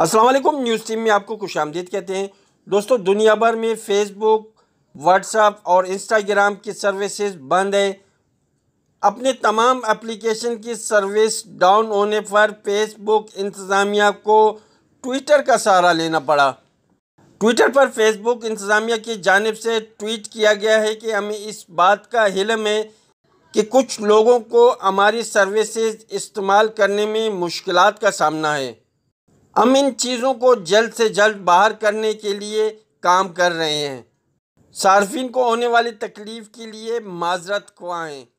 Aslam news team में आपको खुश आमदीद कहते हैं दोस्तों दुनिया भर में फेसबुक व्हाट्सअप और इंस्टाग्राम की सर्विसेज बंद है अपने तमाम एप्लीकेशन की सर्विस डाउन होने पर फेसबुक इंतज़ामिया को ट्विटर का सहारा लेना पड़ा ट्विटर पर फेसबुक इंतज़ामिया की जानब से ट्वीट किया गया है कि हमें इस बात का हिलम है कि कुछ लोगों को हमारी सर्विसेज इस्तेमाल करने में मुश्किल का सामना है हम इन चीज़ों को जल्द से जल्द बाहर करने के लिए काम कर रहे हैं सार्फिन को होने वाली तकलीफ़ के लिए माजरत खुआएँ